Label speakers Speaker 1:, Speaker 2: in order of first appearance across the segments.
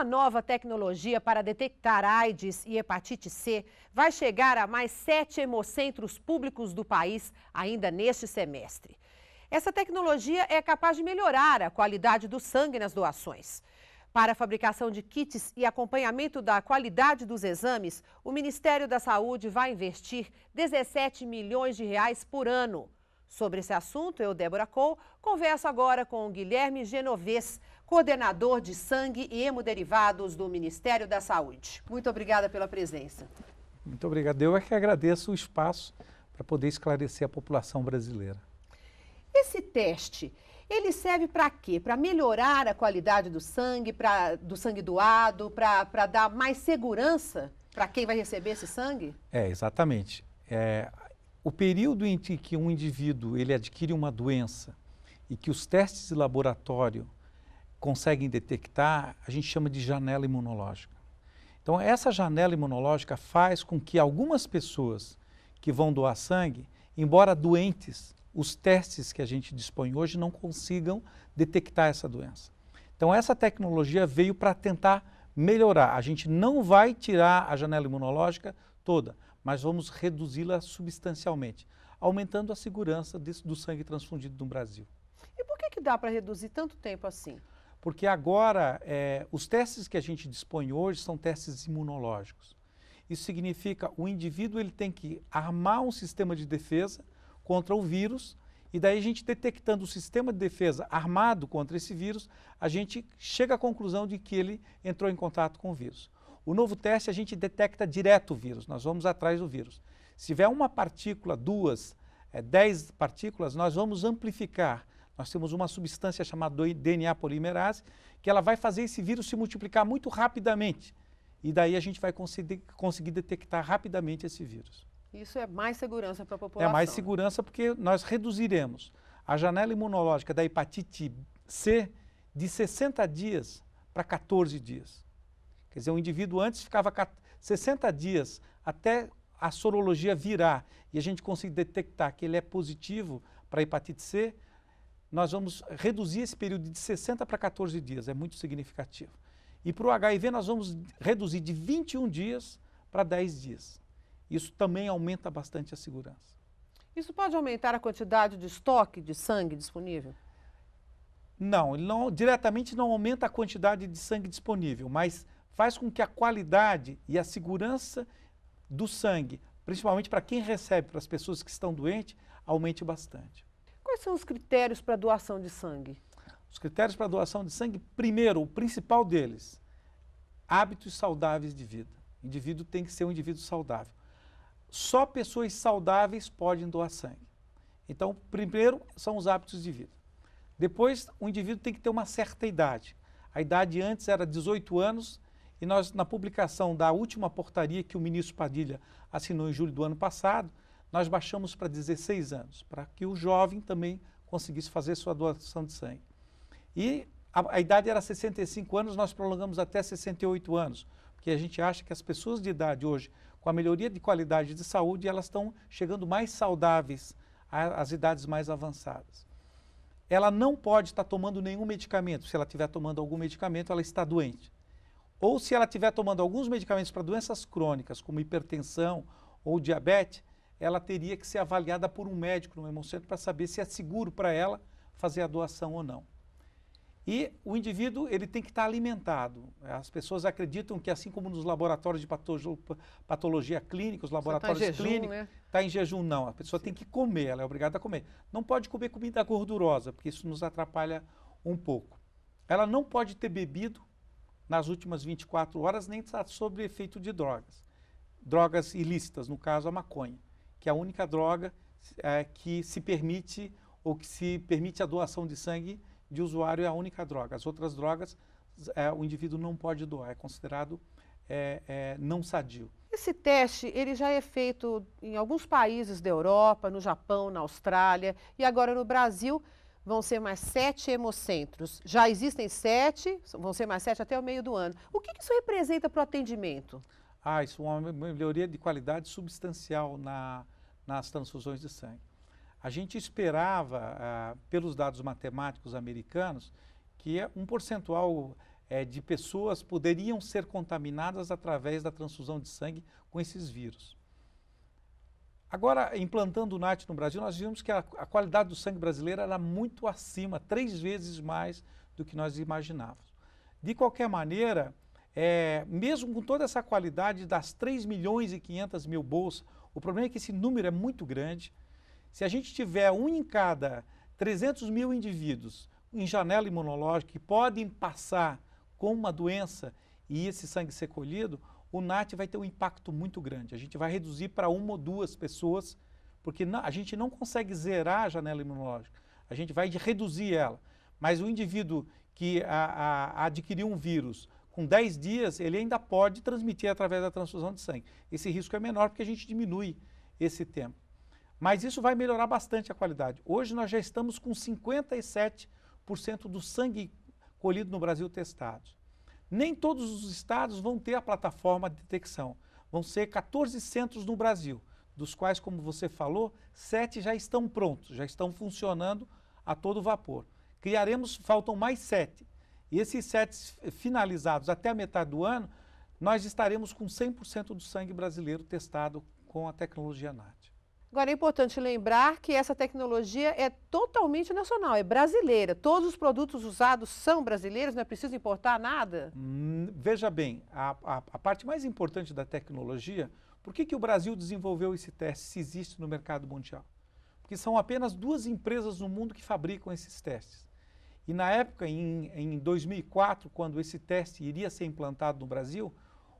Speaker 1: Uma nova tecnologia para detectar AIDS e hepatite C vai chegar a mais sete hemocentros públicos do país ainda neste semestre. Essa tecnologia é capaz de melhorar a qualidade do sangue nas doações. Para a fabricação de kits e acompanhamento da qualidade dos exames, o Ministério da Saúde vai investir 17 milhões de reais por ano. Sobre esse assunto, eu, Débora Cole, converso agora com Guilherme Genovês, coordenador de sangue e hemoderivados do Ministério da Saúde. Muito obrigada pela presença.
Speaker 2: Muito obrigado. Eu é que agradeço o espaço para poder esclarecer a população brasileira.
Speaker 1: Esse teste, ele serve para quê? Para melhorar a qualidade do sangue, pra, do sangue doado, para dar mais segurança para quem vai receber esse sangue?
Speaker 2: É, exatamente. É, o período em que um indivíduo ele adquire uma doença e que os testes de laboratório conseguem detectar, a gente chama de janela imunológica. Então, essa janela imunológica faz com que algumas pessoas que vão doar sangue, embora doentes, os testes que a gente dispõe hoje não consigam detectar essa doença. Então, essa tecnologia veio para tentar melhorar. A gente não vai tirar a janela imunológica toda, mas vamos reduzi-la substancialmente, aumentando a segurança desse, do sangue transfundido no Brasil.
Speaker 1: E por que, que dá para reduzir tanto tempo assim?
Speaker 2: Porque agora, é, os testes que a gente dispõe hoje são testes imunológicos. Isso significa o indivíduo ele tem que armar um sistema de defesa contra o vírus e daí a gente detectando o sistema de defesa armado contra esse vírus, a gente chega à conclusão de que ele entrou em contato com o vírus. O novo teste a gente detecta direto o vírus, nós vamos atrás do vírus. Se tiver uma partícula, duas, é, dez partículas, nós vamos amplificar nós temos uma substância chamada DNA polimerase, que ela vai fazer esse vírus se multiplicar muito rapidamente. E daí a gente vai conseguir detectar rapidamente esse vírus.
Speaker 1: Isso é mais segurança para a população. É mais
Speaker 2: segurança porque nós reduziremos a janela imunológica da hepatite C de 60 dias para 14 dias. Quer dizer, o indivíduo antes ficava 60 dias até a sorologia virar e a gente conseguir detectar que ele é positivo para hepatite C, nós vamos reduzir esse período de 60 para 14 dias, é muito significativo. E para o HIV nós vamos reduzir de 21 dias para 10 dias. Isso também aumenta bastante a segurança. Isso pode aumentar a quantidade
Speaker 1: de estoque de sangue disponível?
Speaker 2: Não, não, diretamente não aumenta a quantidade de sangue disponível, mas faz com que a qualidade e a segurança do sangue, principalmente para quem recebe, para as pessoas que estão doentes, aumente bastante.
Speaker 1: Quais são os critérios para doação de sangue?
Speaker 2: Os critérios para doação de sangue, primeiro, o principal deles, hábitos saudáveis de vida. O indivíduo tem que ser um indivíduo saudável. Só pessoas saudáveis podem doar sangue. Então, primeiro são os hábitos de vida. Depois, o indivíduo tem que ter uma certa idade. A idade antes era 18 anos e nós, na publicação da última portaria que o ministro Padilha assinou em julho do ano passado, nós baixamos para 16 anos, para que o jovem também conseguisse fazer sua doação de sangue. E a, a, idade era 65 anos, nós prolongamos até 68 anos, porque a gente acha que as pessoas de idade hoje, com a melhoria de qualidade de saúde, elas estão chegando mais saudáveis às idades mais avançadas. Ela não pode estar tomando nenhum medicamento. Se ela estiver tomando algum medicamento, ela está doente. Ou se ela estiver tomando alguns medicamentos para doenças crônicas, como hipertensão ou diabetes, ela teria que ser avaliada por um médico no hemocentro para saber se é seguro para ela fazer a doação ou não. E o indivíduo ele tem que estar tá alimentado. As pessoas acreditam que assim como nos laboratórios de patologia clínica, os tá laboratórios clínicos, está né? Tá em jejum não. A pessoa Sim. tem que comer, ela é obrigada a comer. Não pode comer comida gordurosa, porque isso nos atrapalha um pouco. Ela não pode ter bebido nas últimas 24 horas nem estar sob efeito de drogas. Drogas ilícitas, no caso a maconha que é a única droga é, que se permite ou que se permite a doação de sangue de usuário é a única droga. As outras drogas é, o indivíduo não pode doar, é considerado é, é, não sadio.
Speaker 1: Esse teste ele já é feito em alguns países da Europa, no Japão, na Austrália e agora no Brasil vão ser mais sete hemocentros. Já existem sete, vão ser mais sete até o meio do ano. O que, que isso representa para o atendimento?
Speaker 2: ah, isso é uma melhoria de qualidade substancial na, nas transfusões de sangue. A gente esperava, ah, pelos dados matemáticos americanos, que é um percentual é, de pessoas poderiam ser contaminadas através da transfusão de sangue com esses vírus. Agora, implantando o NAT no Brasil, nós vimos que a, a qualidade do sangue brasileiro era muito acima, três vezes mais do que nós imaginávamos. De qualquer maneira, é, mesmo com toda essa qualidade das 3 milhões e 500 mil bolsas, o problema é que esse número é muito grande. Se a gente tiver um em cada 300 mil indivíduos em janela imunológica que podem passar com uma doença e esse sangue ser colhido, o NAT vai ter um impacto muito grande. A gente vai reduzir para uma ou duas pessoas, porque não, a gente não consegue zerar a janela imunológica. A gente vai reduzir ela. Mas o indivíduo que a, a, adquiriu um vírus com 10 dias, ele ainda pode transmitir através da transfusão de sangue. Esse risco é menor porque a gente diminui esse tempo. Mas isso vai melhorar bastante a qualidade. Hoje nós já estamos com 57% do sangue colhido no Brasil testado. Nem todos os estados vão ter a plataforma de detecção. Vão ser 14 centros no Brasil, dos quais, como você falou, sete já estão prontos, já estão funcionando a todo vapor. Criaremos, faltam mais sete. E esses sets finalizados até a metade do ano, nós estaremos com 100% do sangue brasileiro testado com a tecnologia NAT.
Speaker 1: Agora, é importante lembrar que essa tecnologia é totalmente nacional, é brasileira. Todos os produtos usados são brasileiros, não é preciso importar nada?
Speaker 2: Hum, veja bem, a, a, a, parte mais importante da tecnologia, por que, que o Brasil desenvolveu esse teste, se existe no mercado mundial? Porque são apenas duas empresas no mundo que fabricam esses testes. E na época, em, em 2004, quando esse teste iria ser implantado no Brasil,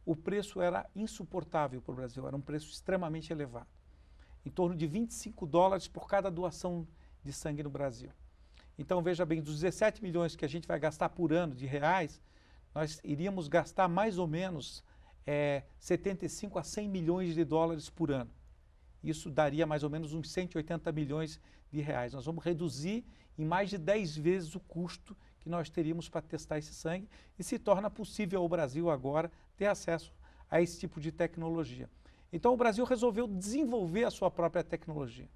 Speaker 2: o preço era insuportável para o Brasil, era um preço extremamente elevado. Em torno de 25 dólares por cada doação de sangue no Brasil. Então, veja bem, dos 17 milhões que a gente vai gastar por ano de reais, nós iríamos gastar mais ou menos é, eh, 75 a 100 milhões de dólares por ano isso daria mais ou menos uns 180 milhões de reais. Nós vamos reduzir em mais de 10 vezes o custo que nós teríamos para testar esse sangue e se torna possível ao Brasil agora ter acesso a esse tipo de tecnologia. Então o Brasil resolveu desenvolver a sua própria tecnologia.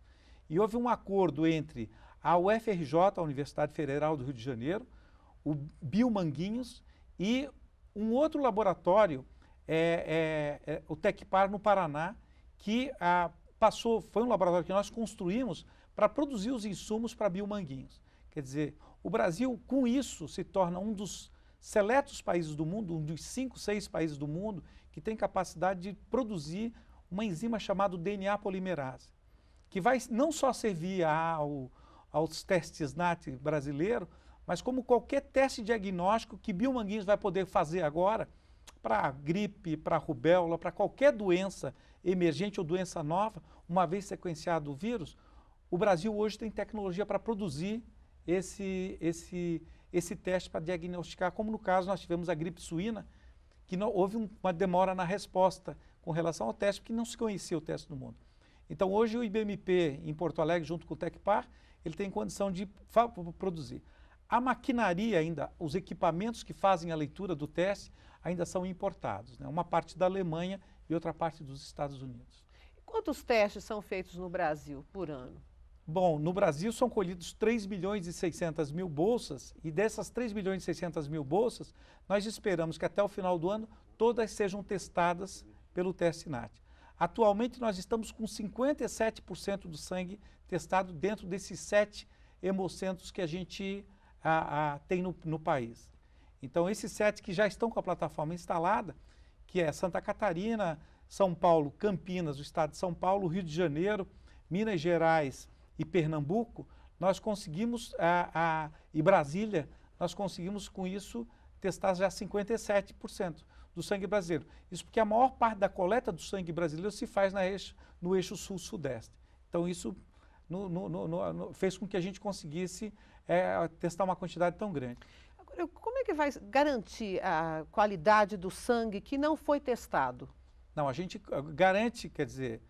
Speaker 2: E houve um acordo entre a UFRJ, a Universidade Federal do Rio de Janeiro, o Manguinhos e um outro laboratório, é, é, é, o Tecpar no Paraná, que a passou, foi um laboratório que nós construímos para produzir os insumos para biomanguinhos. Quer dizer, o Brasil, com isso, se torna um dos seletos países do mundo, um dos cinco, seis países do mundo, que tem capacidade de produzir uma enzima chamada DNA polimerase, que vai não só servir ao, aos testes NAT brasileiro, mas como qualquer teste diagnóstico que Biomanguinhos vai poder fazer agora, para gripe, para rubéola, para qualquer doença emergente ou doença nova, uma vez sequenciado o vírus, o Brasil hoje tem tecnologia para produzir esse, esse, esse teste para diagnosticar, como no caso nós tivemos a gripe suína, que não, houve uma demora na resposta com relação ao teste, porque não se conhecia o teste no mundo. Então hoje o IBMP em Porto Alegre, junto com o Tecpar, ele tem condição de produzir. A maquinaria ainda, os equipamentos que fazem a leitura do teste ainda são importados, né? uma parte da Alemanha e outra parte dos Estados Unidos.
Speaker 1: Quantos testes são feitos no Brasil por ano?
Speaker 2: Bom, no Brasil são colhidos 3 milhões e 600 mil bolsas e dessas 3 milhões e 600 mil bolsas, nós esperamos que até o final do ano todas sejam testadas pelo teste NAT. Atualmente nós estamos com 57% do sangue testado dentro desses sete hemocentros que a gente a, a, tem no, no país. Então, esses sete que já estão com a plataforma instalada, que é Santa Catarina, São Paulo, Campinas, o estado de São Paulo, Rio de Janeiro, Minas Gerais e Pernambuco, nós conseguimos, a, a, e Brasília, nós conseguimos com isso testar já 57% do sangue brasileiro. Isso porque a maior parte da coleta do sangue brasileiro se faz na eixo, no eixo sul-sudeste. Então, isso no, no, no, fez com que a gente conseguisse é, é, testar uma quantidade tão grande.
Speaker 1: Agora, como é que vai garantir a qualidade do sangue que não foi testado?
Speaker 2: Não, a gente garante, quer dizer,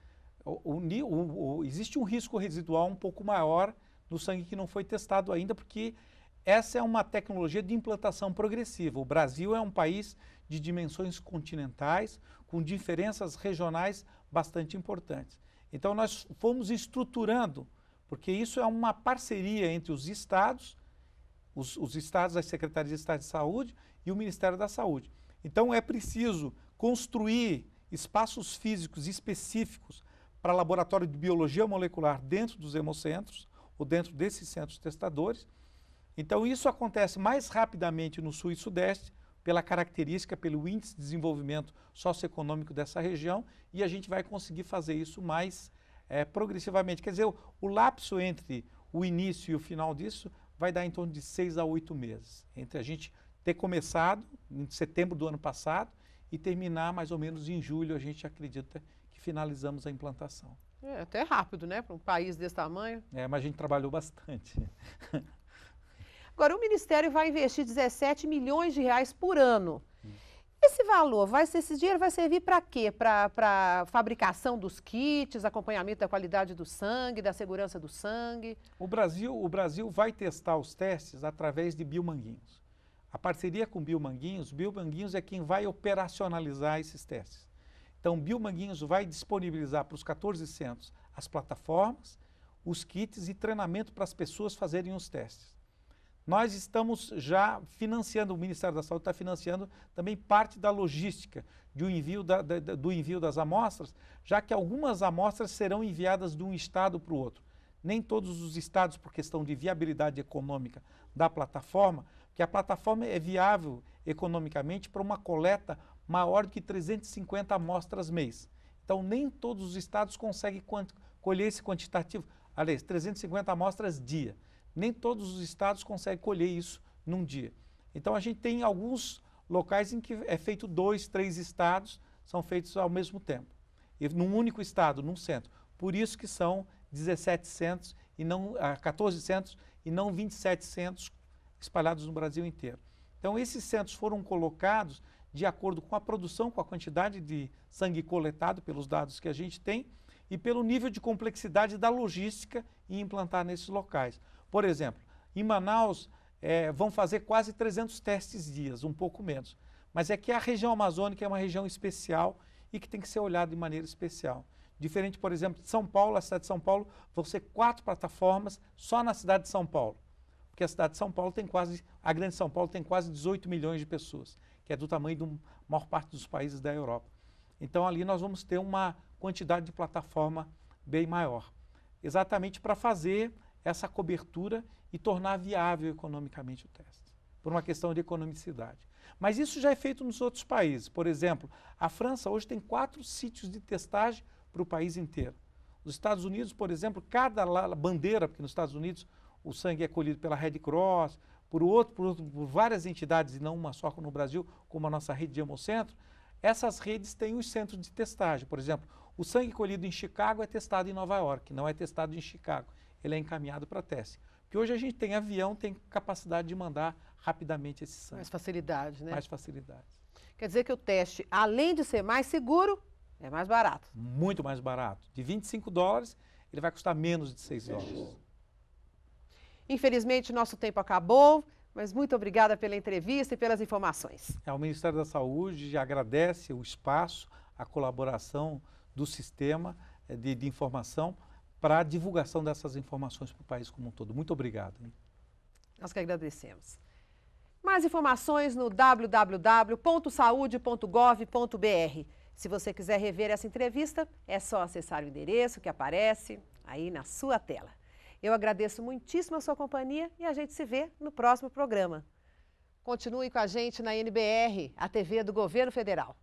Speaker 2: o, o, o, existe um risco residual um pouco maior do sangue que não foi testado ainda, porque essa é uma tecnologia de implantação progressiva. O Brasil é um país de dimensões continentais, com diferenças regionais bastante importantes. Então, nós fomos estruturando porque isso é uma parceria entre os estados, os, os estados, as secretarias de Estado de Saúde e o Ministério da Saúde. Então é preciso construir espaços físicos específicos para laboratório de biologia molecular dentro dos hemocentros ou dentro desses centros testadores. Então isso acontece mais rapidamente no sul e sudeste pela característica, pelo índice de desenvolvimento socioeconômico dessa região e a gente vai conseguir fazer isso mais é, progressivamente. Quer dizer, o, o lapso entre o início e o final disso vai dar em torno de seis a oito meses. Entre a gente ter começado em setembro do ano passado e terminar mais ou menos em julho, a gente acredita que finalizamos a implantação.
Speaker 1: É até rápido, né, para um país desse tamanho.
Speaker 2: É, mas a gente trabalhou bastante.
Speaker 1: Agora, o Ministério vai investir 17 milhões de reais por ano. Hum. Esse valor, vai ser, esse dinheiro vai servir para quê? Para fabricação dos kits, acompanhamento da qualidade do sangue, da segurança do sangue?
Speaker 2: O Brasil, o Brasil vai testar os testes através de Biomanguinhos. A parceria com Biomanguinhos, Biomanguinhos é quem vai operacionalizar esses testes. Então, Biomanguinhos vai disponibilizar para os 14 centros as plataformas, os kits e treinamento para as pessoas fazerem os testes. Nós estamos já financiando, o Ministério da Saúde está financiando também parte da logística do envio, da, da, do envio das amostras, já que algumas amostras serão enviadas de um estado para o outro. Nem todos os estados, por questão de viabilidade econômica da plataforma, que a plataforma é viável economicamente para uma coleta maior do que 350 amostras mês. Então, nem todos os estados conseguem colher esse quantitativo, aliás, 350 amostras dia nem todos os estados conseguem colher isso num dia. Então a gente tem alguns locais em que é feito dois, três estados, são feitos ao mesmo tempo, e num único estado, num centro. Por isso que são 17 centros e não 14 ah, centros e não 27 centros espalhados no Brasil inteiro. Então esses centros foram colocados de acordo com a produção, com a quantidade de sangue coletado pelos dados que a gente tem e pelo nível de complexidade da logística em implantar nesses locais. Por exemplo, em Manaus é, vão fazer quase 300 testes dias, um pouco menos. Mas é que a região amazônica é uma região especial e que tem que ser olhada de maneira especial. Diferente, por exemplo, de São Paulo, a cidade de São Paulo, vão ser quatro plataformas só na cidade de São Paulo. Porque a cidade de São Paulo tem quase, a grande São Paulo tem quase 18 milhões de pessoas, que é do tamanho da maior parte dos países da Europa. Então ali nós vamos ter uma quantidade de plataforma bem maior, exatamente para fazer essa cobertura e tornar viável economicamente o teste, por uma questão de economicidade. Mas isso já é feito nos outros países. Por exemplo, a França hoje tem quatro sítios de testagem para o país inteiro. Os Estados Unidos, por exemplo, cada bandeira, porque nos Estados Unidos o sangue é colhido pela Red Cross, por, outro, por, outro, por várias entidades e não uma só no Brasil, como a nossa rede de hemocentro, essas redes têm os centros de testagem. Por exemplo, o sangue colhido em Chicago é testado em Nova York, não é testado em Chicago ele é encaminhado para teste. Porque hoje a gente tem avião, tem capacidade de mandar rapidamente esse sangue. Mais
Speaker 1: facilidade, né? Mais facilidade. Quer dizer que o teste, além de ser mais seguro,
Speaker 2: é mais barato. Muito mais barato. De 25 dólares, ele vai custar menos de 6 dólares.
Speaker 1: Infelizmente, nosso tempo acabou, mas muito obrigada pela entrevista e pelas informações.
Speaker 2: É, o Ministério da Saúde agradece o espaço, a colaboração do sistema eh, de, de informação para a divulgação dessas informações para o país como um todo. Muito obrigado. Hein?
Speaker 1: Nós que agradecemos. Mais informações no www.saude.gov.br. Se você quiser rever essa entrevista, é só acessar o endereço que aparece aí na sua tela. Eu agradeço muitíssimo a sua companhia e a gente se vê no próximo programa. Continue com a gente na NBR, a TV do Governo Federal.